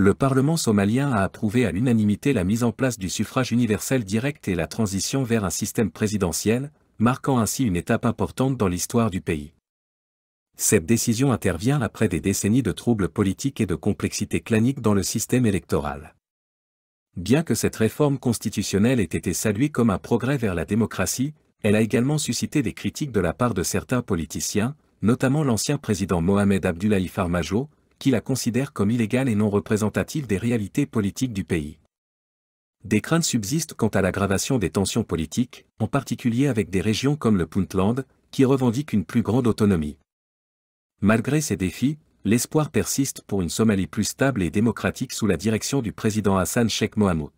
le Parlement somalien a approuvé à l'unanimité la mise en place du suffrage universel direct et la transition vers un système présidentiel, marquant ainsi une étape importante dans l'histoire du pays. Cette décision intervient après des décennies de troubles politiques et de complexité clanique dans le système électoral. Bien que cette réforme constitutionnelle ait été saluée comme un progrès vers la démocratie, elle a également suscité des critiques de la part de certains politiciens, notamment l'ancien président Mohamed Abdullahi Farmajo, qui la considère comme illégale et non représentative des réalités politiques du pays. Des craintes subsistent quant à l'aggravation des tensions politiques, en particulier avec des régions comme le Puntland, qui revendiquent une plus grande autonomie. Malgré ces défis, l'espoir persiste pour une Somalie plus stable et démocratique sous la direction du président Hassan Sheikh Mohamud.